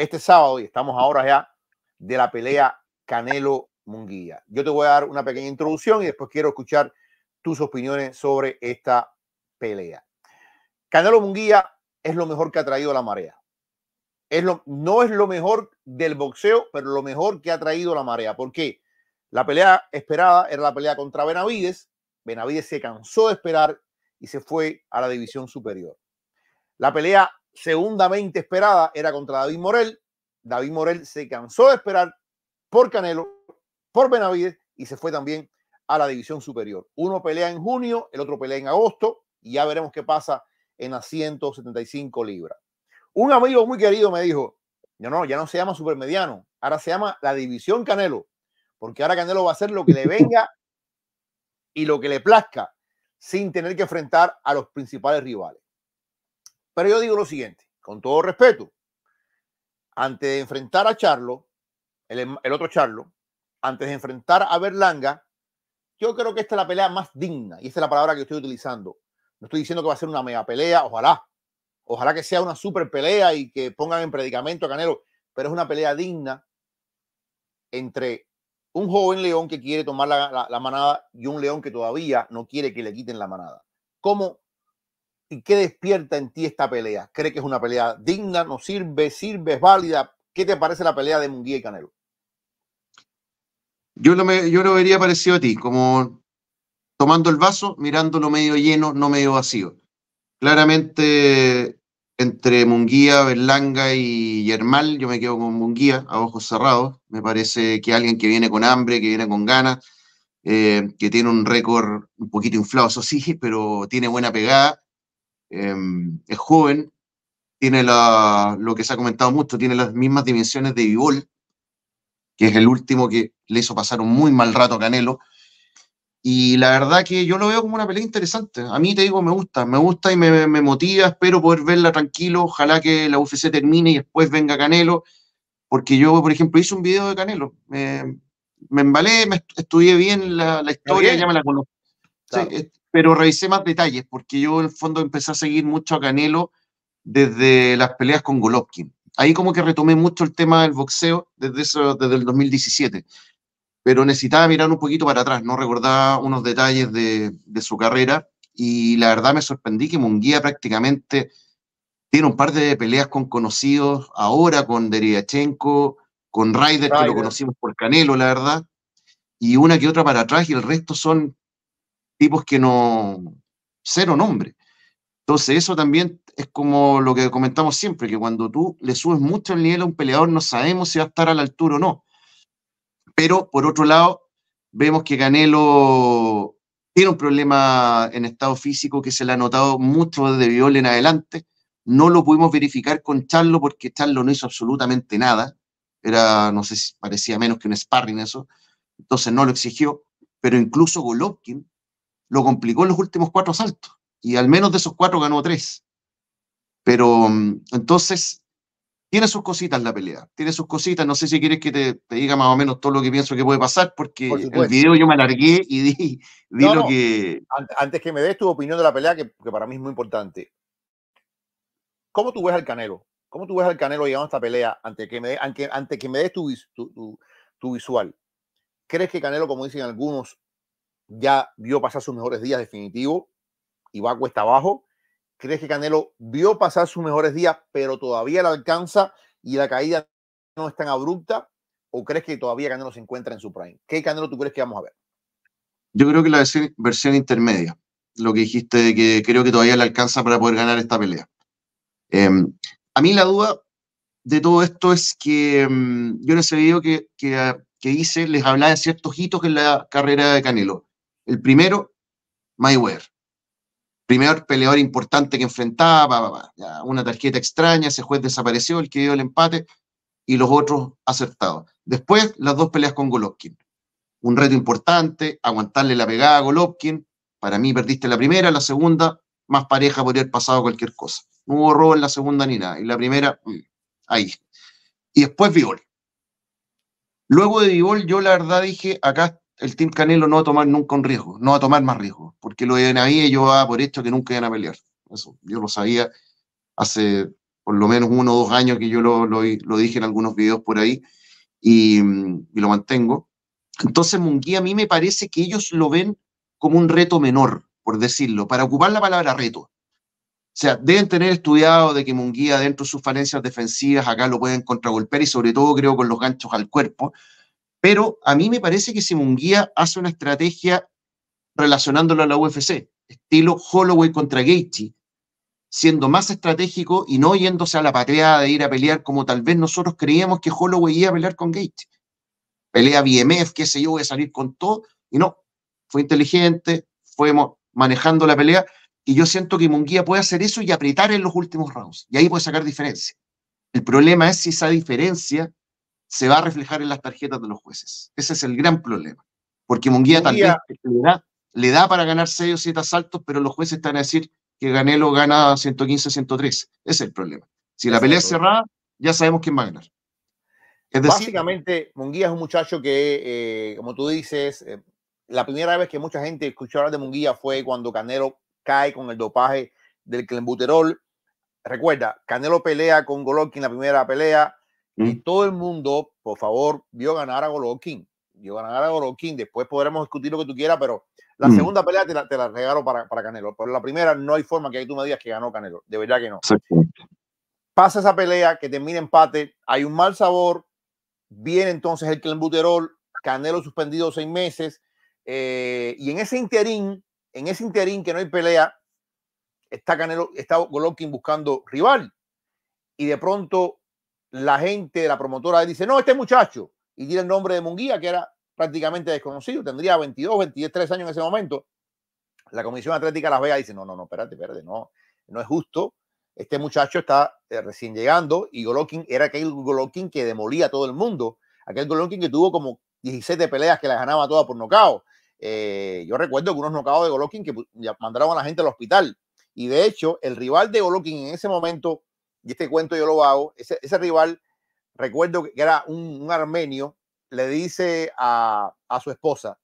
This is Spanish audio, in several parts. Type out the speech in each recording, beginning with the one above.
este sábado, y estamos ahora ya, de la pelea Canelo Munguía. Yo te voy a dar una pequeña introducción y después quiero escuchar tus opiniones sobre esta pelea. Canelo Munguía es lo mejor que ha traído la marea. no es lo mejor del boxeo, pero lo mejor que ha traído la marea. ¿Por qué? La pelea esperada era la pelea contra Benavides. Benavides se cansó de esperar y se fue a la división superior. La pelea segundamente esperada era contra David Morel. David Morel se cansó de esperar por Canelo, por Benavides y se fue también a la división superior. Uno pelea en junio, el otro pelea en agosto y ya veremos qué pasa en las 175 libras. Un amigo muy querido me dijo, no, no, ya no se llama supermediano, ahora se llama la división Canelo, porque ahora Canelo va a hacer lo que le venga y lo que le plazca sin tener que enfrentar a los principales rivales. Pero yo digo lo siguiente, con todo respeto, antes de enfrentar a Charlo, em, el, otro Charlo, antes de enfrentar a Berlanga, yo creo que esta es la pelea más digna, y esta es la palabra que estoy utilizando. No estoy diciendo que va a ser una mega pelea, ojalá. Ojalá que sea una super pelea y que pongan en predicamento a Canelo, pero es una pelea digna entre un joven león que quiere tomar la manada y un león que todavía no quiere que le quiten la manada. ¿Cómo ¿Y qué despierta en ti esta pelea? ¿Cree que es una pelea digna? ¿No sirve? ¿Sirve? ¿Es válida? ¿Qué te parece la pelea de Munguía y Canelo? Yo lo, me, yo lo vería parecido a ti, como tomando el vaso, mirándolo medio lleno, no medio vacío. Claramente, entre Munguía, Berlanga y Yermal, yo me quedo con Munguía a ojos cerrados. Me parece que alguien que viene con hambre, que viene con ganas, eh, que tiene un récord un poquito inflado, sí, pero tiene buena pegada Em, es joven, tiene la, lo que se ha comentado mucho, tiene las mismas dimensiones de Vivol, que es el último que le hizo pasar un muy mal rato a Canelo. Y la verdad que yo lo veo como una pelea interesante. A mí te digo, me gusta, me gusta y me, motiva, espero poder verla tranquilo, ojalá que la UFC termine y después venga Canelo, porque yo, por ejemplo, hice un video de Canelo. me embalé, me estudié bien la, historia, ya me la, conozco Sí, eh, pero revisé más detalles, porque yo en el fondo empecé a seguir mucho a Canelo desde las peleas con Golovkin. Ahí como que retomé mucho el tema del boxeo desde, eso, desde el 2017, pero necesitaba mirar un poquito para atrás, no recordaba unos detalles de, de su carrera y la verdad me sorprendí que Munguía prácticamente tiene un par de peleas con conocidos ahora, con Deriachenko, con Ryder, que lo conocimos por Canelo, la verdad, y una que otra para atrás y el resto son tipos que no, cero nombre. Entonces eso también es como lo que comentamos siempre, que cuando tú le subes mucho el nivel a un peleador no sabemos si va a estar a la altura o no. Pero por otro lado, vemos que Canelo tiene un problema en estado físico que se le ha notado mucho desde Viol en adelante. No lo pudimos verificar con Charlo porque Charlo no hizo absolutamente nada. Era, no sé si parecía menos que un sparring eso. Entonces no lo exigió. Pero incluso Golovkin lo complicó en los últimos cuatro saltos y al menos de esos cuatro ganó tres. Pero mm, entonces, tiene sus cositas la pelea, tiene sus cositas. No sé si quieres que te, diga más o menos todo lo que pienso que puede pasar, porque el video yo me alargué y di, lo que. Antes que me des tu opinión de la pelea, que, para mí es muy importante. ¿Cómo tú ves al Canelo? ¿Cómo tú ves al Canelo llegando a esta pelea? Antes que me, que me des tu, tu, tu visual. ¿Crees que Canelo, como dicen algunos, ya vio pasar sus mejores días definitivo y va a cuesta abajo. ¿Crees que Canelo vio pasar sus mejores días, pero todavía la alcanza y la caída no es tan abrupta? ¿O crees que todavía Canelo se encuentra en su prime? ¿Qué Canelo tú crees que vamos a ver? Yo creo que la versión, intermedia, lo que dijiste de que creo que todavía la alcanza para poder ganar esta pelea. Em, a mí la duda de todo esto es que em, yo en ese video que, ah, que, hice les hablaba de ciertos hitos en la carrera de Canelo el primero, Mayweather. Primer peleador importante que enfrentaba, una tarjeta extraña, ese juez desapareció, el que dio el empate, y los otros acertados. Después, las dos peleas con Golovkin. Un reto importante, aguantarle la pegada a Golovkin. Para mí perdiste la primera, la segunda, más pareja podría haber pasado cualquier cosa. No hubo robo en la segunda ni nada. Y la primera, mm, ahí. Y después Vivol. Luego de Vivol, yo la verdad dije, acá el Team Canelo no va a tomar nunca un riesgo, no va a tomar más riesgo, porque lo de ahí yo va por hecho que nunca iban a pelear. Eso yo lo sabía hace por lo menos uno o dos años que yo lo, dije en algunos videos por ahí y, lo mantengo. Entonces Munguía a mí me parece que ellos lo ven como un reto menor, por decirlo, para ocupar la palabra reto. O sea, deben tener estudiado de que Munguía dentro de sus falencias defensivas acá lo pueden contragolpear y sobre todo creo con los ganchos al cuerpo, pero a mí me parece que Guía hace una estrategia relacionándolo a la UFC, estilo Holloway contra Gaethje, siendo más estratégico y no yéndose a la patriada de ir a pelear como tal vez nosotros creíamos que Holloway iba a pelear con Gaethje. Pelea BMF, qué sé yo, voy a salir con todo. Y no, fue inteligente, fuimos manejando la pelea. Y yo siento que Munguía puede hacer eso y apretar en los últimos rounds. Y ahí puede sacar diferencia. El problema es si esa diferencia se va a reflejar en las tarjetas de los jueces. Ese es el gran problema. Porque Munguía tal vez le da, para ganar 6 o 7 asaltos, pero los jueces están a decir que Ganelo gana 115, 113. Ese es el problema. Si la pelea es cerrada, ya sabemos quién va a ganar. Es Básicamente, Munguía es un muchacho que, eh, como tú dices, eh, la primera vez que mucha gente escuchó hablar de Munguía fue cuando Canelo cae con el dopaje del clenbuterol. Recuerda, Canelo pelea con Golovkin la primera pelea, y todo el mundo, por favor, vio ganar a Golovkin. Vio ganar a Golovkin. Después podremos discutir lo que tú quieras, pero la mm. segunda pelea te la, regalo para, para, Canelo. Pero la primera no hay forma que tú me digas que ganó Canelo. De verdad que no. Pasa esa pelea, que termina empate, hay un mal sabor. Viene entonces el Clem Canelo suspendido seis meses. Eh, y en ese interín, en ese interín que no hay pelea, está Canelo, está Golovkin buscando rival. Y de pronto la gente, la promotora, dice, no, este muchacho, y tiene el nombre de Munguía, que era prácticamente desconocido, tendría 22, 23 años en ese momento. La Comisión Atlética Las Vegas dice, no, no, no, espérate, espérate, no, no es justo. Este muchacho está eh, recién llegando y Golokin era aquel Golokin que demolía a todo el mundo, aquel Golokin que tuvo como 17 peleas que las ganaba todas por nocao. Eh, yo recuerdo que unos nocaos de Golokin que mandaron a la gente al hospital. Y de hecho, el rival de Golokin en ese momento y este cuento yo lo hago, ese, ese rival, recuerdo que era un, armenio, le dice a, su esposa,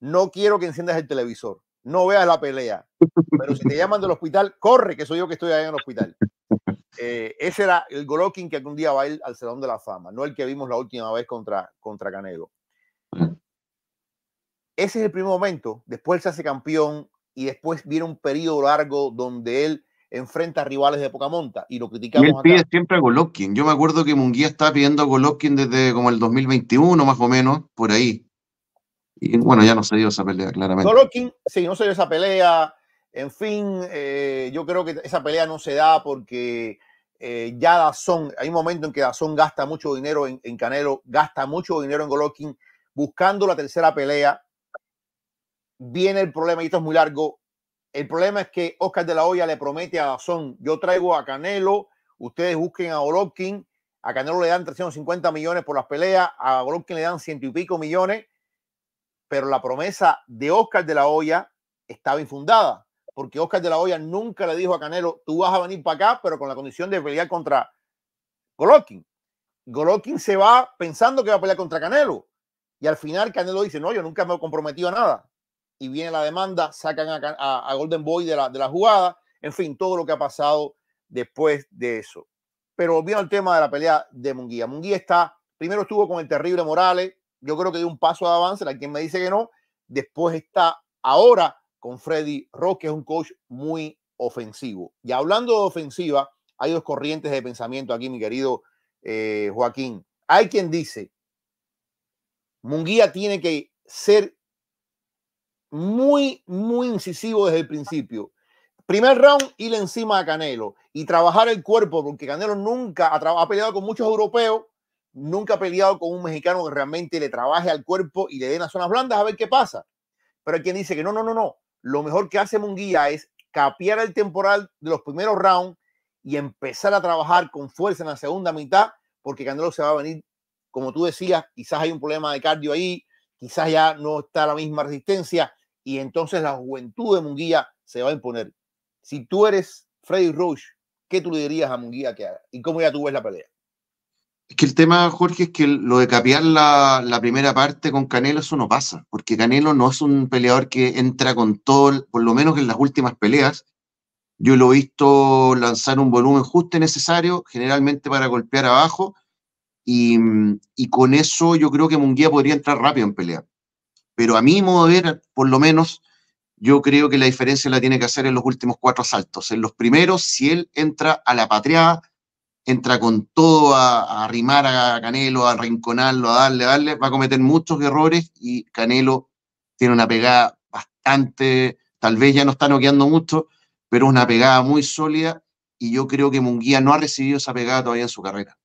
no quiero que enciendas el televisor, no veas la pelea, pero si te llaman del hospital, corre, que soy yo que estoy ahí en el hospital. Eh, ese era el Golovkin que algún día va a ir al Salón de la Fama, no el que vimos la última vez contra, contra Canelo. Ese es el primer momento, después se hace campeón y después viene un periodo largo donde él enfrenta rivales de poca monta y lo criticamos. Y él pide siempre a Golovkin. Yo me acuerdo que Munguía está pidiendo a Golovkin desde como el 2021 más o menos, por ahí. Y bueno, ya no se dio esa pelea, claramente. Golovkin, sí, no se dio esa pelea. En fin, eh, yo creo que esa pelea no se da porque eh, ya Dazón, hay un momento en que Dazón gasta mucho dinero en, Canelo, gasta mucho dinero en Golovkin, buscando la tercera pelea. Viene el problema, y esto es muy largo, el problema es que Oscar de la Hoya le promete a son yo traigo a Canelo, ustedes busquen a Golovkin, a Canelo le dan 350 millones por las peleas, a Golovkin le dan ciento y pico millones, pero la promesa de Oscar de la Hoya estaba infundada, porque Oscar de la Hoya nunca le dijo a Canelo, tú vas a venir para acá, pero con la condición de pelear contra Golovkin. Golovkin se va pensando que va a pelear contra Canelo, y al final Canelo dice, no, yo nunca me he comprometido a nada y viene la demanda, sacan a, Golden Boy de la, jugada, en fin, todo lo que ha pasado después de eso. Pero volviendo al tema de la pelea de Munguía. Munguía está, primero estuvo con el terrible Morales, yo creo que dio un paso de avance, la quien me dice que no, después está ahora con Freddy Rock, que es un coach muy ofensivo. Y hablando de ofensiva, hay dos corrientes de pensamiento aquí, mi querido eh, Joaquín. Hay quien dice, Munguía tiene que ser muy, muy incisivo desde el principio. Primer round, ir encima a Canelo y trabajar el cuerpo, porque Canelo nunca ha, peleado con muchos europeos, nunca ha peleado con un mexicano que realmente le trabaje al cuerpo y le dé las zonas blandas a ver qué pasa. Pero hay quien dice que no, no, no, no. Lo mejor que hace Munguía es capear el temporal de los primeros rounds y empezar a trabajar con fuerza en la segunda mitad, porque Canelo se va a venir, como tú decías, quizás hay un problema de cardio ahí, quizás ya no está la misma resistencia y entonces la juventud de Munguía se va a imponer. Si tú eres Freddy Roach, ¿qué tú le dirías a Munguía que haga? ¿Y cómo ya tú ves la pelea? Es que el tema, Jorge, es que lo de capear la, primera parte con Canelo, eso no pasa, porque Canelo no es un peleador que entra con todo, por lo menos en las últimas peleas. Yo lo he visto lanzar un volumen justo necesario, generalmente para golpear abajo, y, y con eso yo creo que Munguía podría entrar rápido en pelea. Pero a mi modo de ver, por lo menos, yo creo que la diferencia la tiene que hacer en los últimos cuatro asaltos. En los primeros, si él entra a la patriada, entra con todo a, arrimar a Canelo, a rinconarlo, a darle, a darle, va a cometer muchos errores y Canelo tiene una pegada bastante, tal vez ya no está noqueando mucho, pero una pegada muy sólida y yo creo que Munguía no ha recibido esa pegada todavía en su carrera.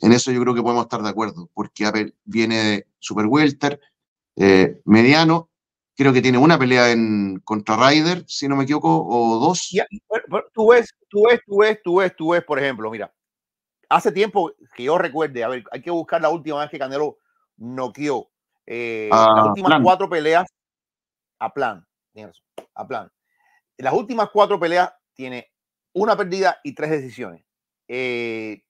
En eso yo creo que podemos estar de acuerdo, porque Apple viene de Super Welter, eh, mediano, creo que tiene una pelea en contra Ryder, si no me equivoco, o dos. tú ves, tú ves, tú ves, tú ves, tú por ejemplo, mira, hace tiempo que yo recuerde, a ver, hay que buscar la última vez que Canelo noqueó. Eh, las últimas cuatro peleas a plan, a plan. Las últimas cuatro peleas tiene una pérdida y tres decisiones. Eh,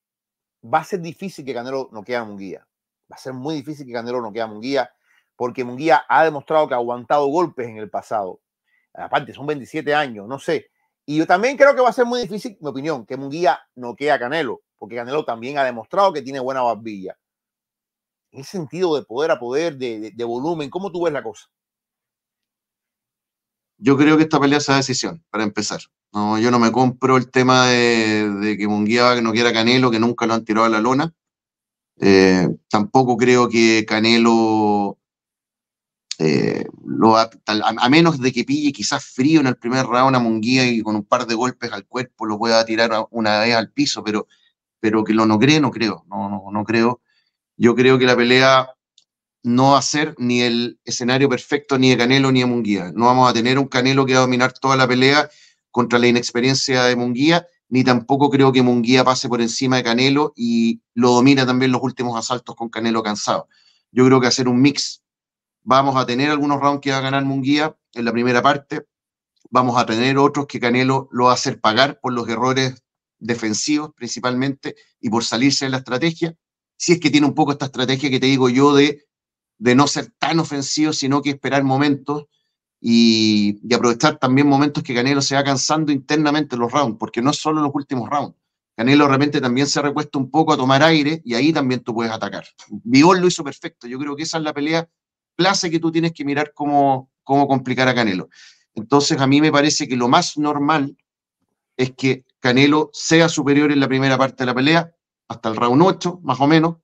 va a ser difícil que Canelo noquee a Munguía. Va a ser muy difícil que Canelo noquee a Munguía porque Munguía ha demostrado que ha aguantado golpes en el pasado. Aparte, son 27 años, no sé. Y yo también creo que va a ser muy difícil, mi opinión, que Munguía noquee a Canelo, porque Canelo también ha demostrado que tiene buena barbilla. En el sentido de poder a poder, de, volumen, ¿cómo tú ves la cosa? Yo creo que esta pelea es decisión, para empezar. yo no me compro el tema de, que Munguía no quiera Canelo, que nunca lo han tirado a la lona. Eh, tampoco creo que Canelo este, a, menos de que pille quizás frío en el primer round a Munguía y con un par de golpes al cuerpo lo pueda tirar una vez al piso, pero, pero que lo no cree, no creo, no, no, no creo. Yo creo que la pelea no va a ser ni el escenario perfecto ni de Canelo ni de Munguía. No vamos a tener un Canelo que va a dominar toda la pelea contra la inexperiencia de Munguía, ni tampoco creo que Munguía pase por encima de Canelo y lo domina también los últimos asaltos con Canelo cansado. Yo creo que hacer un mix Vamos a tener algunos rounds que va a ganar Munguía en la primera parte. Vamos a tener otros que Canelo lo va a hacer pagar por los errores defensivos principalmente y por salirse de la estrategia. Si es que tiene un poco esta estrategia que te digo yo de, de no ser tan ofensivo, sino que esperar momentos y, aprovechar también momentos que Canelo se va cansando internamente los rounds, porque no es solo los últimos rounds. Canelo de repente también se recuesta un poco a tomar aire y ahí también tú puedes atacar. Vigor lo hizo perfecto. Yo creo que esa es la pelea Place que tú tienes que mirar cómo, cómo complicar a Canelo. Entonces, a mí me parece que lo más normal es que Canelo sea superior en la primera parte de la pelea, hasta el round 8, más o menos,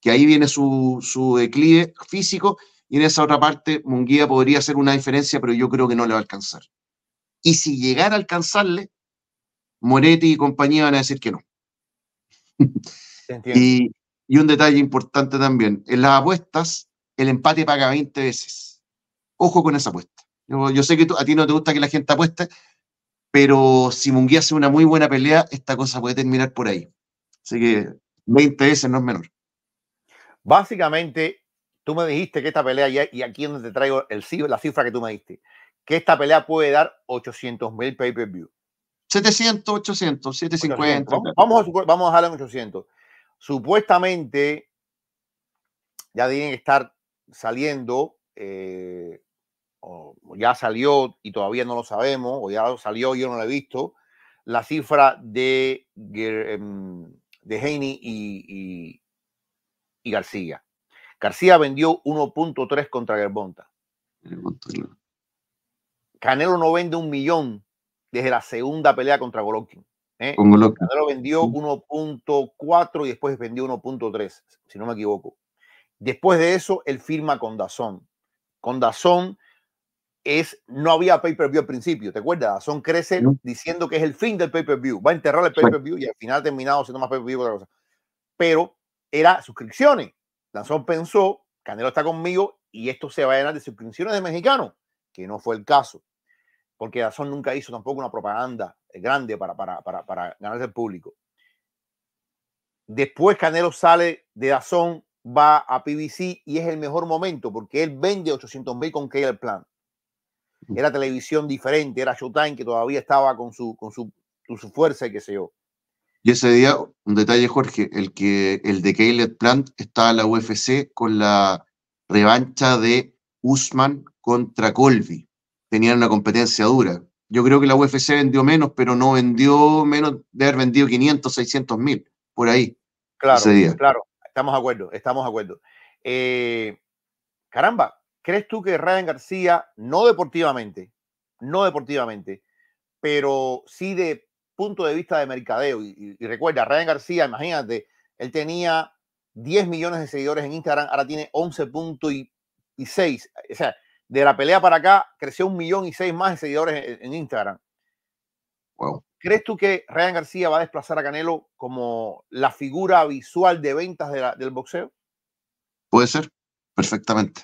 que ahí viene su, su declive físico, y en esa otra parte Munguía podría hacer una diferencia, pero yo creo que no le va a alcanzar. Y si llegara a alcanzarle, Moretti y compañía van a decir que no. Y, y, un detalle importante también, en las apuestas el empate paga 20 veces. Ojo con esa apuesta. Yo, sé que a ti no te gusta que la gente apueste, pero si Munguía hace una muy buena pelea, esta cosa puede terminar por ahí. Así que 20 veces no es menor. Básicamente, tú me dijiste que esta pelea, y aquí es donde te traigo el, la cifra que tú me diste, que esta pelea puede dar 800 mil pay-per-view. 700, 800, 750. Vamos, a, vamos a en 800. Supuestamente, ya deben estar saliendo, eh, o ya salió y todavía no lo sabemos, o ya salió y yo no lo he visto, la cifra de, em, de y, García. García vendió 1.3 contra Gerbonta. Canelo no vende un millón desde la segunda pelea contra Golovkin. ¿eh? Canelo vendió 1.4 y después vendió 1.3, si no me equivoco. Después de eso, él firma con Dazón. Con Dazón es, no había pay-per-view al principio, ¿te acuerdas? Dazón crece diciendo que es el fin del pay-per-view, va a enterrar el pay-per-view y al final ha terminado siendo más pay-per-view otra cosa. Pero era suscripciones. Dazón pensó, Canelo está conmigo y esto se va a llenar de suscripciones de mexicanos, que no fue el caso, porque Dazón nunca hizo tampoco una propaganda grande para, para, para, para ganarse el público. Después Canelo sale de Dazón va a PBC y es el mejor momento porque él vende 800 mil con Caleb Plan. Era televisión diferente, era Showtime que todavía estaba con su, su, fuerza y que sé yo. Y ese día, un detalle, Jorge, el que el de Caleb Plant está en la UFC con la revancha de Usman contra Colby. Tenían una competencia dura. Yo creo que la UFC vendió menos, pero no vendió menos de haber vendido 500, 600 mil por ahí. Claro, claro. Estamos de acuerdo, estamos de acuerdo. Eh, caramba, ¿crees tú que Ryan García, no deportivamente, no deportivamente, pero sí de punto de vista de mercadeo, y, recuerda, Ryan García, imagínate, él tenía 10 millones de seguidores en Instagram, ahora tiene 11.6, o sea, de la pelea para acá creció un millón y seis más de seguidores en, en Instagram. Wow. ¿Crees tú que Ryan García va a desplazar a Canelo como la figura visual de ventas del boxeo? Puede ser, perfectamente.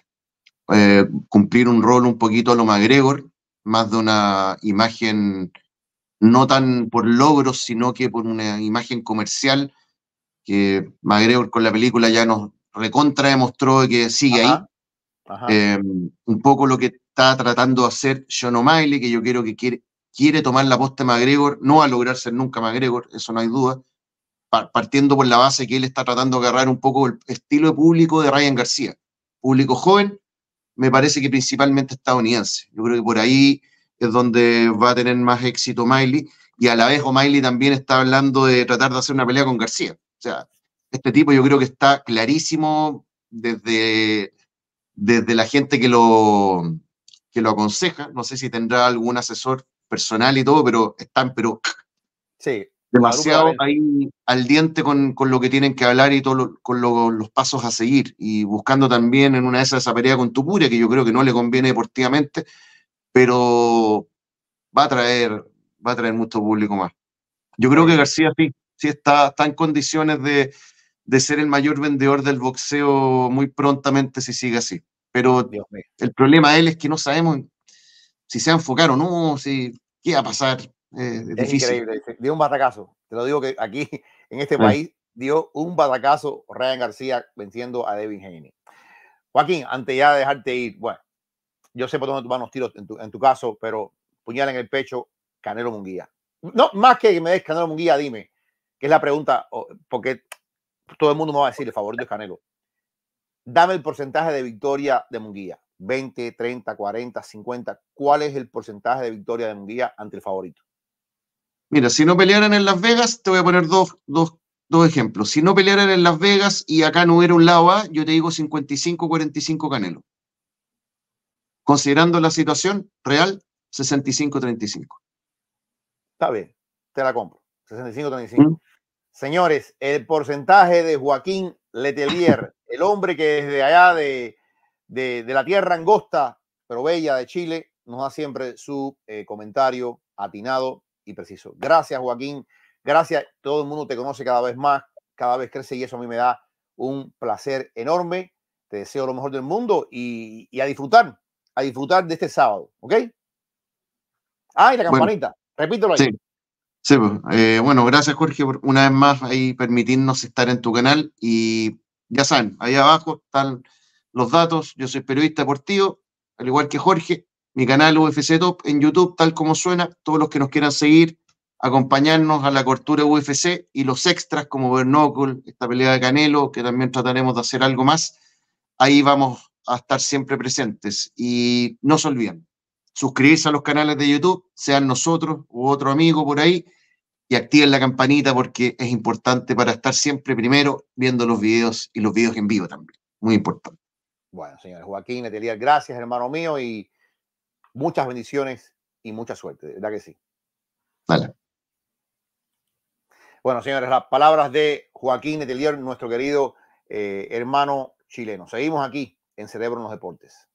Eh, cumplir un rol un poquito a lo McGregor, más de una imagen no tan por logros, sino que por una imagen comercial que McGregor con la película ya nos recontra demostró que sigue ahí. Eh, un poco lo que está tratando de hacer John O'Malley, que yo creo que quiere, quiere tomar la posta de McGregor, no va a lograr ser nunca McGregor, eso no hay duda, partiendo por la base que él está tratando de agarrar un poco el estilo de público de Ryan García, público joven, me parece que principalmente estadounidense. Yo creo que por ahí es donde va a tener más éxito Miley, y a la vez O'Malley también está hablando de tratar de hacer una pelea con García. O sea, este tipo yo creo que está clarísimo desde, desde la gente que lo, que lo aconseja, no sé si tendrá algún asesor personal y todo, pero están, pero sí, demasiado ahí al diente con, con, lo que tienen que hablar y todo con los pasos a seguir. Y buscando también en una de esas esa pelea con Tupuria, que yo creo que no le conviene deportivamente, pero va a traer, va a traer mucho público más. Yo creo que García sí, sí está, está en condiciones de, de ser el mayor vendedor del boxeo muy prontamente si sigue así. Pero el problema de él es que no sabemos si se enfocaron no, si, qué va a pasar. es, increíble, dio un batacazo. Te lo digo que aquí, en este país, dio un batacazo Ryan García venciendo a Devin Haney. Joaquín, antes ya de dejarte ir, bueno, yo sé por dónde van los tiros en tu, en tu caso, pero puñal en el pecho, Canelo Munguía. No, más que me des Canelo Munguía, dime, que es la pregunta, porque todo el mundo me va a decir, el favorito es Canelo. Dame el porcentaje de victoria de Munguía. 20, 30, 40, 50? ¿Cuál es el porcentaje de victoria de un día ante el favorito? Mira, si no pelearan en Las Vegas, te voy a poner dos, dos, ejemplos. Si no pelearan en Las Vegas y acá no hubiera un lado A, yo te digo 55-45 Canelo. Considerando la situación real, 65-35. Está bien, te la compro. 65-35. ¿Mm? Señores, el porcentaje de Joaquín Letelier, el hombre que desde allá de de, la tierra angosta, pero bella de Chile, nos da siempre su eh, comentario atinado y preciso. Gracias, Joaquín. Gracias. Todo el mundo te conoce cada vez más, cada vez crece y eso a mí me da un placer enorme. Te deseo lo mejor del mundo y, a disfrutar, a disfrutar de este sábado, ¿ok? Ah, la campanita. Repítelo ahí. Sí. Pues, eh, bueno, gracias Jorge por una vez más ahí permitirnos estar en tu canal y ya saben, ahí abajo están los datos. Yo soy periodista deportivo, al igual que Jorge. Mi canal UFC Top en YouTube, tal como suena. Todos los que nos quieran seguir, acompañarnos a la cortura UFC y los extras como Bernocle, esta pelea de Canelo, que también trataremos de hacer algo más. Ahí vamos a estar siempre presentes. Y no se olviden, suscribirse a los canales de YouTube, sean nosotros u otro amigo por ahí, y activen la campanita porque es importante para estar siempre primero viendo los videos y los videos en vivo también. Muy importante. Bueno, señores, Joaquín, Etelier, gracias, hermano mío, y muchas bendiciones y mucha suerte, de verdad que sí. Vale. Bueno, señores, las palabras de Joaquín Etelier, nuestro querido eh, hermano chileno. Seguimos aquí en Cerebro en los Deportes.